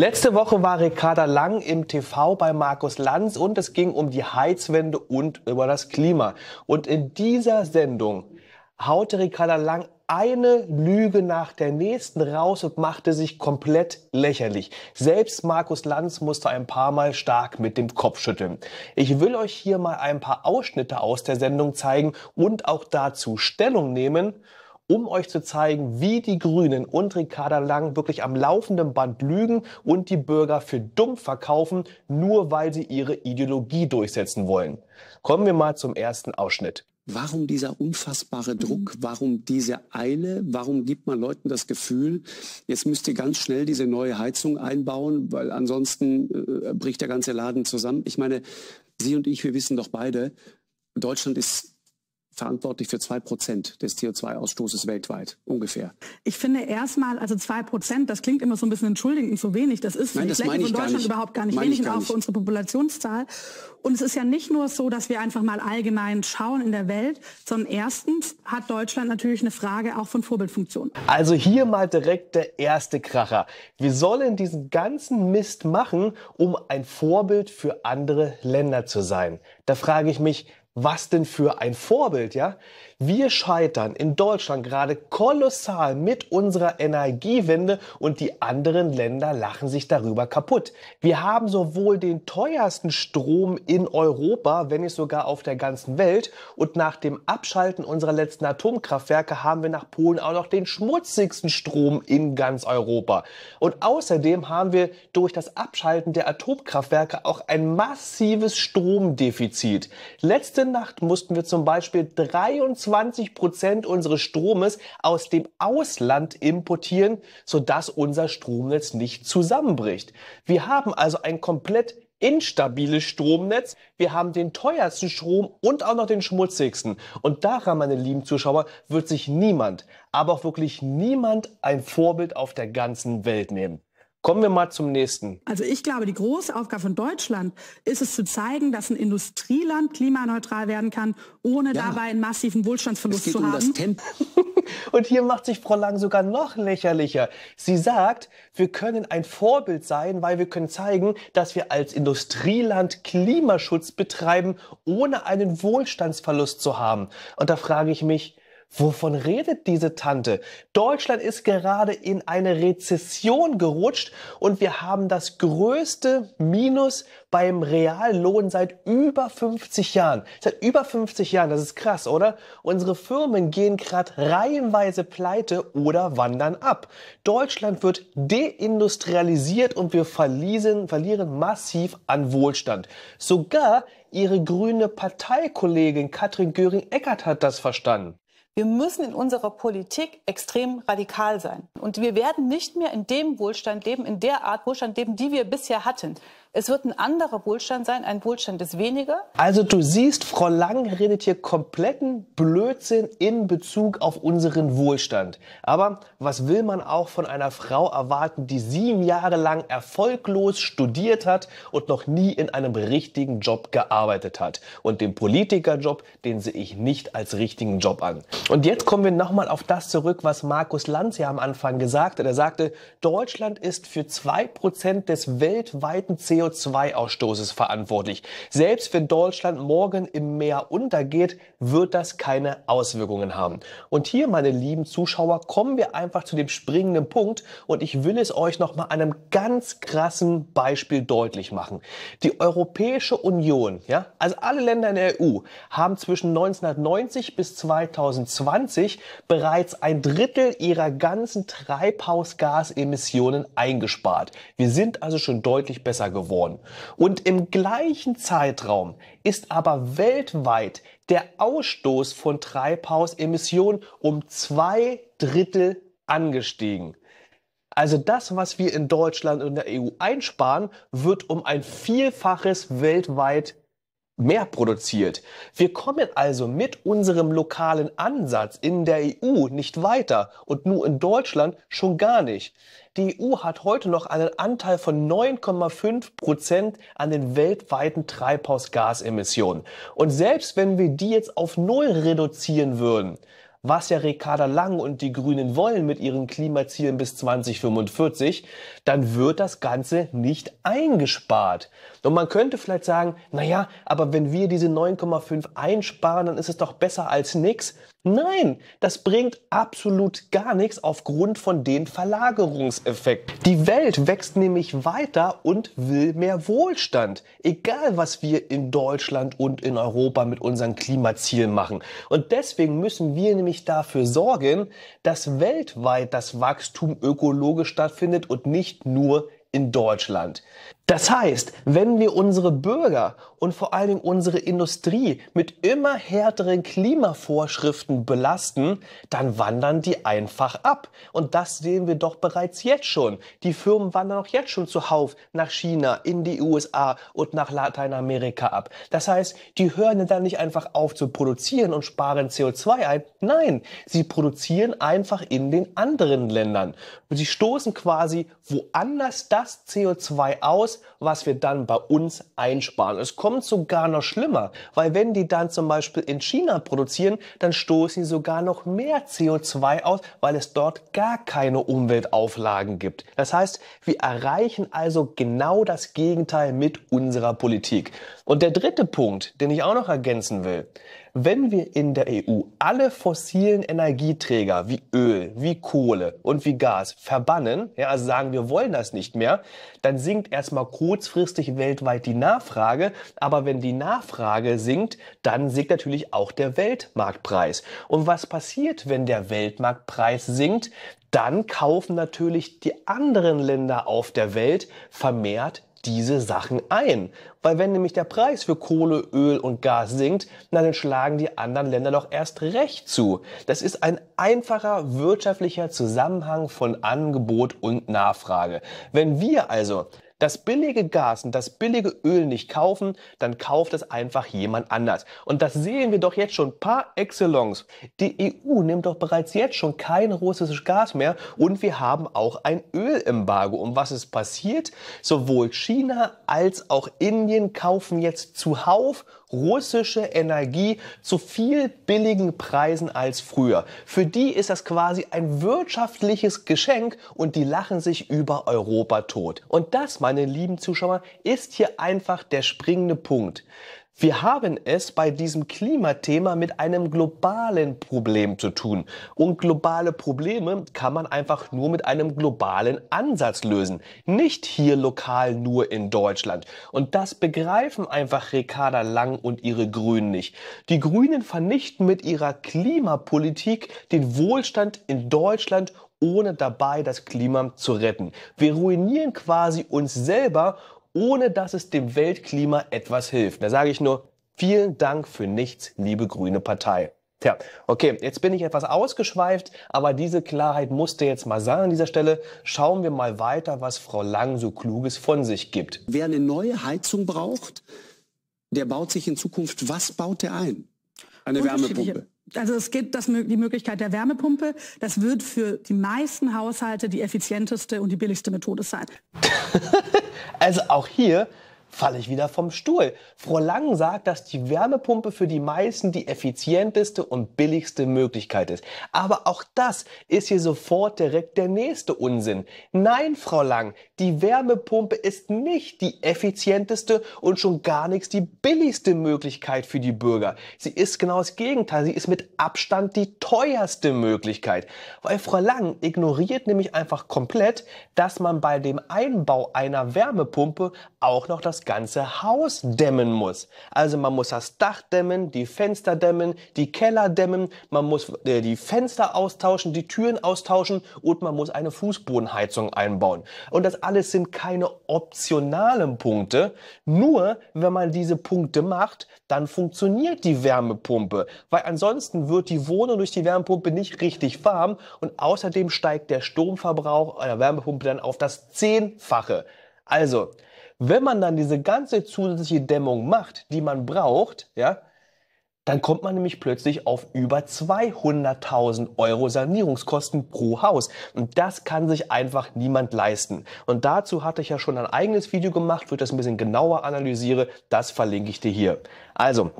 Letzte Woche war Ricarda Lang im TV bei Markus Lanz und es ging um die Heizwende und über das Klima. Und in dieser Sendung haute Ricarda Lang eine Lüge nach der nächsten raus und machte sich komplett lächerlich. Selbst Markus Lanz musste ein paar Mal stark mit dem Kopf schütteln. Ich will euch hier mal ein paar Ausschnitte aus der Sendung zeigen und auch dazu Stellung nehmen um euch zu zeigen, wie die Grünen und Ricarda Lang wirklich am laufenden Band lügen und die Bürger für dumm verkaufen, nur weil sie ihre Ideologie durchsetzen wollen. Kommen wir mal zum ersten Ausschnitt. Warum dieser unfassbare Druck? Warum diese Eile? Warum gibt man Leuten das Gefühl, jetzt müsst ihr ganz schnell diese neue Heizung einbauen, weil ansonsten äh, bricht der ganze Laden zusammen? Ich meine, Sie und ich, wir wissen doch beide, Deutschland ist verantwortlich für zwei Prozent des CO2-Ausstoßes weltweit ungefähr. Ich finde erstmal, also zwei Prozent, das klingt immer so ein bisschen entschuldigend zu wenig. Das ist Nein, das Fläche von Deutschland gar überhaupt gar nicht meine wenig, gar auch für unsere Populationszahl. Und es ist ja nicht nur so, dass wir einfach mal allgemein schauen in der Welt, sondern erstens hat Deutschland natürlich eine Frage auch von Vorbildfunktion. Also hier mal direkt der erste Kracher. Wir sollen diesen ganzen Mist machen, um ein Vorbild für andere Länder zu sein. Da frage ich mich, was denn für ein Vorbild, ja? Wir scheitern in Deutschland gerade kolossal mit unserer Energiewende und die anderen Länder lachen sich darüber kaputt. Wir haben sowohl den teuersten Strom in Europa, wenn nicht sogar auf der ganzen Welt, und nach dem Abschalten unserer letzten Atomkraftwerke haben wir nach Polen auch noch den schmutzigsten Strom in ganz Europa. Und außerdem haben wir durch das Abschalten der Atomkraftwerke auch ein massives Stromdefizit. Letzte Nacht mussten wir zum Beispiel 23 Prozent unseres Stromes aus dem Ausland importieren, sodass unser Stromnetz nicht zusammenbricht. Wir haben also ein komplett instabiles Stromnetz. Wir haben den teuersten Strom und auch noch den schmutzigsten. Und daran, meine lieben Zuschauer, wird sich niemand, aber auch wirklich niemand ein Vorbild auf der ganzen Welt nehmen. Kommen wir mal zum nächsten. Also ich glaube, die große Aufgabe von Deutschland ist es zu zeigen, dass ein Industrieland klimaneutral werden kann, ohne ja. dabei einen massiven Wohlstandsverlust es geht zu um haben. Das Tempo. Und hier macht sich Frau Lang sogar noch lächerlicher. Sie sagt, wir können ein Vorbild sein, weil wir können zeigen, dass wir als Industrieland Klimaschutz betreiben, ohne einen Wohlstandsverlust zu haben. Und da frage ich mich, Wovon redet diese Tante? Deutschland ist gerade in eine Rezession gerutscht und wir haben das größte Minus beim Reallohn seit über 50 Jahren. Seit über 50 Jahren, das ist krass, oder? Unsere Firmen gehen gerade reihenweise pleite oder wandern ab. Deutschland wird deindustrialisiert und wir verlieren, verlieren massiv an Wohlstand. Sogar ihre grüne Parteikollegin Katrin Göring-Eckert hat das verstanden. Wir müssen in unserer Politik extrem radikal sein. Und wir werden nicht mehr in dem Wohlstand leben, in der Art Wohlstand leben, die wir bisher hatten. Es wird ein anderer Wohlstand sein, ein Wohlstand des weniger. Also du siehst, Frau Lang redet hier kompletten Blödsinn in Bezug auf unseren Wohlstand. Aber was will man auch von einer Frau erwarten, die sieben Jahre lang erfolglos studiert hat und noch nie in einem richtigen Job gearbeitet hat? Und den Politikerjob, den sehe ich nicht als richtigen Job an. Und jetzt kommen wir nochmal auf das zurück, was Markus Lanz ja am Anfang gesagt hat. Er sagte, Deutschland ist für 2% des weltweiten CO2 CO2-Ausstoßes verantwortlich. Selbst wenn Deutschland morgen im Meer untergeht, wird das keine Auswirkungen haben. Und hier, meine lieben Zuschauer, kommen wir einfach zu dem springenden Punkt und ich will es euch noch an einem ganz krassen Beispiel deutlich machen. Die Europäische Union, ja, also alle Länder in der EU haben zwischen 1990 bis 2020 bereits ein Drittel ihrer ganzen Treibhausgasemissionen eingespart. Wir sind also schon deutlich besser geworden geworden. Und im gleichen Zeitraum ist aber weltweit der Ausstoß von Treibhausemissionen um zwei Drittel angestiegen. Also das, was wir in Deutschland und der EU einsparen, wird um ein Vielfaches weltweit mehr produziert. Wir kommen also mit unserem lokalen Ansatz in der EU nicht weiter und nur in Deutschland schon gar nicht. Die EU hat heute noch einen Anteil von 9,5 Prozent an den weltweiten Treibhausgasemissionen. Und selbst wenn wir die jetzt auf Null reduzieren würden, was ja Ricarda Lang und die Grünen wollen mit ihren Klimazielen bis 2045, dann wird das Ganze nicht eingespart. Und man könnte vielleicht sagen, naja, aber wenn wir diese 9,5 einsparen, dann ist es doch besser als nichts. Nein, das bringt absolut gar nichts aufgrund von den Verlagerungseffekten. Die Welt wächst nämlich weiter und will mehr Wohlstand, egal was wir in Deutschland und in Europa mit unseren Klimazielen machen. Und deswegen müssen wir nämlich dafür sorgen, dass weltweit das Wachstum ökologisch stattfindet und nicht nur in Deutschland. Das heißt, wenn wir unsere Bürger und vor allen Dingen unsere Industrie mit immer härteren Klimavorschriften belasten, dann wandern die einfach ab. Und das sehen wir doch bereits jetzt schon. Die Firmen wandern auch jetzt schon zuhauf nach China, in die USA und nach Lateinamerika ab. Das heißt, die hören dann nicht einfach auf zu produzieren und sparen CO2 ein. Nein, sie produzieren einfach in den anderen Ländern. sie stoßen quasi woanders das CO2 aus, was wir dann bei uns einsparen. Es kommt kommt sogar noch schlimmer, weil wenn die dann zum Beispiel in China produzieren, dann stoßen sie sogar noch mehr CO2 aus, weil es dort gar keine Umweltauflagen gibt. Das heißt, wir erreichen also genau das Gegenteil mit unserer Politik. Und der dritte Punkt, den ich auch noch ergänzen will, wenn wir in der EU alle fossilen Energieträger wie Öl, wie Kohle und wie Gas verbannen, ja, also sagen, wir wollen das nicht mehr, dann sinkt erstmal kurzfristig weltweit die Nachfrage. Aber wenn die Nachfrage sinkt, dann sinkt natürlich auch der Weltmarktpreis. Und was passiert, wenn der Weltmarktpreis sinkt? Dann kaufen natürlich die anderen Länder auf der Welt vermehrt diese Sachen ein. Weil wenn nämlich der Preis für Kohle, Öl und Gas sinkt, na, dann schlagen die anderen Länder doch erst recht zu. Das ist ein einfacher wirtschaftlicher Zusammenhang von Angebot und Nachfrage. Wenn wir also das billige Gas und das billige Öl nicht kaufen, dann kauft es einfach jemand anders. Und das sehen wir doch jetzt schon par excellence. Die EU nimmt doch bereits jetzt schon kein russisches Gas mehr und wir haben auch ein Ölembargo. Und was ist passiert? Sowohl China als auch Indien kaufen jetzt zuhauf russische Energie zu viel billigen Preisen als früher. Für die ist das quasi ein wirtschaftliches Geschenk und die lachen sich über Europa tot. Und das, meine meine lieben Zuschauer, ist hier einfach der springende Punkt. Wir haben es bei diesem Klimathema mit einem globalen Problem zu tun. Und globale Probleme kann man einfach nur mit einem globalen Ansatz lösen. Nicht hier lokal nur in Deutschland. Und das begreifen einfach Ricarda Lang und ihre Grünen nicht. Die Grünen vernichten mit ihrer Klimapolitik den Wohlstand in Deutschland ohne dabei das Klima zu retten. Wir ruinieren quasi uns selber, ohne dass es dem Weltklima etwas hilft. Da sage ich nur, vielen Dank für nichts, liebe grüne Partei. Tja, okay, jetzt bin ich etwas ausgeschweift, aber diese Klarheit musste jetzt mal sein an dieser Stelle. Schauen wir mal weiter, was Frau Lang so Kluges von sich gibt. Wer eine neue Heizung braucht, der baut sich in Zukunft, was baut er ein? Eine Wärmepumpe also es gibt das, die Möglichkeit der Wärmepumpe. Das wird für die meisten Haushalte die effizienteste und die billigste Methode sein. also auch hier falle ich wieder vom Stuhl. Frau Frohlang sagt, dass die Wärmepumpe für die meisten die effizienteste und billigste Möglichkeit ist. Aber auch das ist hier sofort direkt der nächste Unsinn. Nein, Frau Lang, die Wärmepumpe ist nicht die effizienteste und schon gar nichts die billigste Möglichkeit für die Bürger. Sie ist genau das Gegenteil. Sie ist mit Abstand die teuerste Möglichkeit. Weil Frau Lang ignoriert nämlich einfach komplett, dass man bei dem Einbau einer Wärmepumpe auch noch das ganze Haus dämmen muss. Also man muss das Dach dämmen, die Fenster dämmen, die Keller dämmen, man muss äh, die Fenster austauschen, die Türen austauschen und man muss eine Fußbodenheizung einbauen. Und das alles sind keine optionalen Punkte. Nur wenn man diese Punkte macht, dann funktioniert die Wärmepumpe, weil ansonsten wird die Wohnung durch die Wärmepumpe nicht richtig warm und außerdem steigt der Stromverbrauch einer Wärmepumpe dann auf das Zehnfache. Also, wenn man dann diese ganze zusätzliche Dämmung macht, die man braucht, ja, dann kommt man nämlich plötzlich auf über 200.000 Euro Sanierungskosten pro Haus. Und das kann sich einfach niemand leisten. Und dazu hatte ich ja schon ein eigenes Video gemacht, wo ich das ein bisschen genauer analysiere. Das verlinke ich dir hier. Also,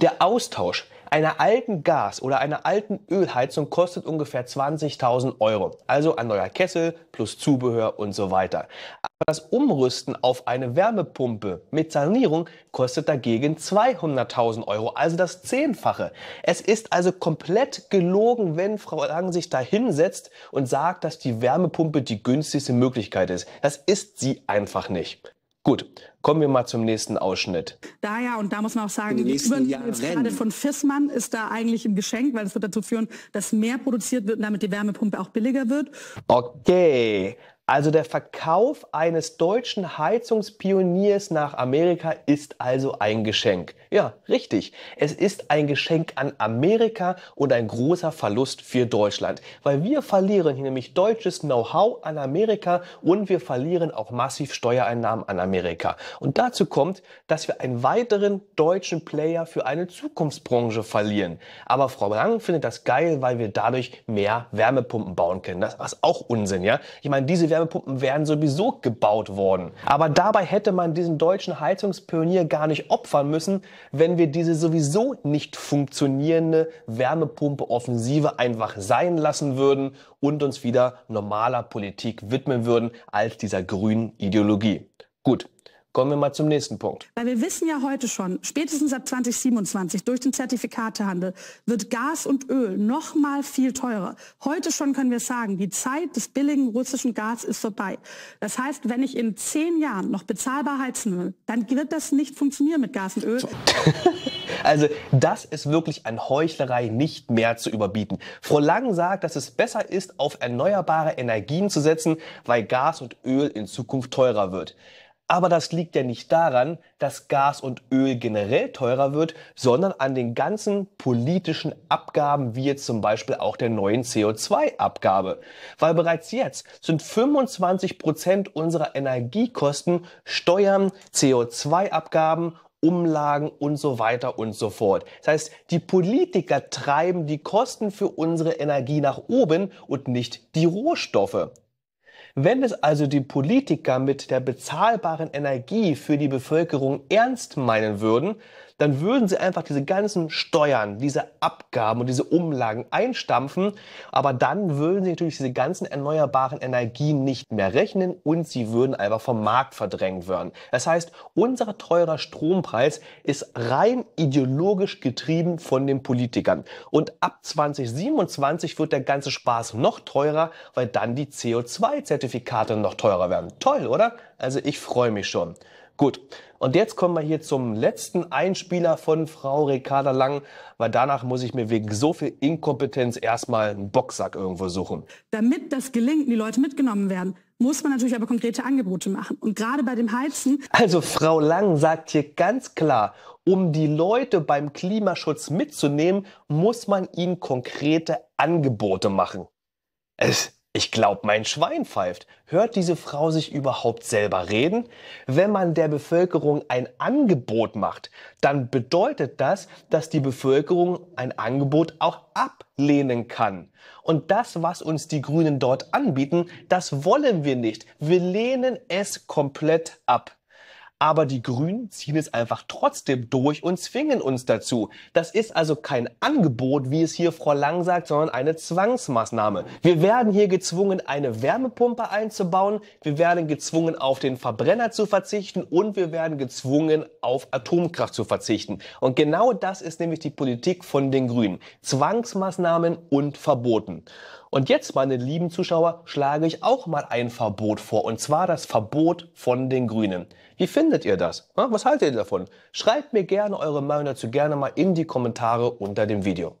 der Austausch einer alten Gas- oder einer alten Ölheizung kostet ungefähr 20.000 Euro. Also ein neuer Kessel plus Zubehör und so weiter. Aber das Umrüsten auf eine Wärmepumpe mit Sanierung kostet dagegen 200.000 Euro, also das Zehnfache. Es ist also komplett gelogen, wenn Frau Lang sich da hinsetzt und sagt, dass die Wärmepumpe die günstigste Möglichkeit ist. Das ist sie einfach nicht. Gut, kommen wir mal zum nächsten Ausschnitt. Daher, und da muss man auch sagen, die Übernahme von Fissmann ist da eigentlich ein Geschenk, weil es wird dazu führen, dass mehr produziert wird und damit die Wärmepumpe auch billiger wird. Okay, also der Verkauf eines deutschen Heizungspioniers nach Amerika ist also ein Geschenk. Ja, richtig. Es ist ein Geschenk an Amerika und ein großer Verlust für Deutschland, weil wir verlieren hier nämlich deutsches Know-how an Amerika und wir verlieren auch massiv Steuereinnahmen an Amerika. Und dazu kommt, dass wir einen weiteren deutschen Player für eine Zukunftsbranche verlieren. Aber Frau Lang findet das geil, weil wir dadurch mehr Wärmepumpen bauen können. Das ist auch Unsinn, ja? Ich meine, diese Wärmepumpen wären sowieso gebaut worden. Aber dabei hätte man diesen deutschen Heizungspionier gar nicht opfern müssen, wenn wir diese sowieso nicht funktionierende Wärmepumpe-Offensive einfach sein lassen würden und uns wieder normaler Politik widmen würden als dieser grünen Ideologie. Gut, Kommen wir mal zum nächsten Punkt. Weil wir wissen ja heute schon, spätestens ab 2027 durch den Zertifikatehandel wird Gas und Öl noch mal viel teurer. Heute schon können wir sagen, die Zeit des billigen russischen Gas ist vorbei. Das heißt, wenn ich in zehn Jahren noch bezahlbar heizen will, dann wird das nicht funktionieren mit Gas und Öl. Also das ist wirklich an Heuchlerei nicht mehr zu überbieten. Frau Lang sagt, dass es besser ist, auf erneuerbare Energien zu setzen, weil Gas und Öl in Zukunft teurer wird. Aber das liegt ja nicht daran, dass Gas und Öl generell teurer wird, sondern an den ganzen politischen Abgaben, wie jetzt zum Beispiel auch der neuen CO2-Abgabe. Weil bereits jetzt sind 25 Prozent unserer Energiekosten Steuern, CO2-Abgaben Umlagen und so weiter und so fort. Das heißt, die Politiker treiben die Kosten für unsere Energie nach oben und nicht die Rohstoffe. Wenn es also die Politiker mit der bezahlbaren Energie für die Bevölkerung ernst meinen würden, dann würden sie einfach diese ganzen Steuern, diese Abgaben und diese Umlagen einstampfen. Aber dann würden sie natürlich diese ganzen erneuerbaren Energien nicht mehr rechnen und sie würden einfach vom Markt verdrängt werden. Das heißt, unser teurer Strompreis ist rein ideologisch getrieben von den Politikern. Und ab 2027 wird der ganze Spaß noch teurer, weil dann die CO2-Zertifikate noch teurer werden. Toll, oder? Also ich freue mich schon. Gut, und jetzt kommen wir hier zum letzten Einspieler von Frau Ricarda Lang, weil danach muss ich mir wegen so viel Inkompetenz erstmal einen Boxsack irgendwo suchen. Damit das gelingt die Leute mitgenommen werden, muss man natürlich aber konkrete Angebote machen. Und gerade bei dem Heizen. Also Frau Lang sagt hier ganz klar, um die Leute beim Klimaschutz mitzunehmen, muss man ihnen konkrete Angebote machen. Es ich glaub, mein Schwein pfeift. Hört diese Frau sich überhaupt selber reden? Wenn man der Bevölkerung ein Angebot macht, dann bedeutet das, dass die Bevölkerung ein Angebot auch ablehnen kann. Und das, was uns die Grünen dort anbieten, das wollen wir nicht. Wir lehnen es komplett ab. Aber die Grünen ziehen es einfach trotzdem durch und zwingen uns dazu. Das ist also kein Angebot, wie es hier Frau Lang sagt, sondern eine Zwangsmaßnahme. Wir werden hier gezwungen, eine Wärmepumpe einzubauen. Wir werden gezwungen, auf den Verbrenner zu verzichten und wir werden gezwungen, auf Atomkraft zu verzichten. Und genau das ist nämlich die Politik von den Grünen. Zwangsmaßnahmen und Verboten. Und jetzt, meine lieben Zuschauer, schlage ich auch mal ein Verbot vor. Und zwar das Verbot von den Grünen. Wie findet ihr das? Was haltet ihr davon? Schreibt mir gerne eure Meinung dazu gerne mal in die Kommentare unter dem Video.